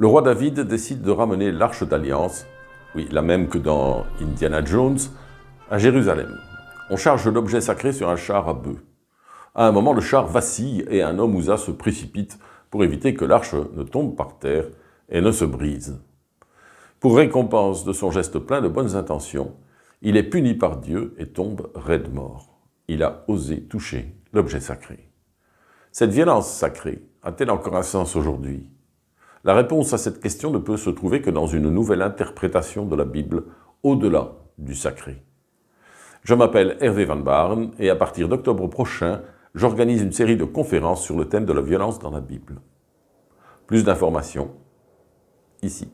le roi David décide de ramener l'arche d'alliance, oui, la même que dans Indiana Jones, à Jérusalem. On charge l'objet sacré sur un char à bœufs. À un moment, le char vacille et un homme ousa se précipite pour éviter que l'arche ne tombe par terre et ne se brise. Pour récompense de son geste plein de bonnes intentions, il est puni par Dieu et tombe raide mort. Il a osé toucher l'objet sacré. Cette violence sacrée a-t-elle encore un sens aujourd'hui la réponse à cette question ne peut se trouver que dans une nouvelle interprétation de la Bible, au-delà du sacré. Je m'appelle Hervé Van Baarn et à partir d'octobre prochain, j'organise une série de conférences sur le thème de la violence dans la Bible. Plus d'informations ici.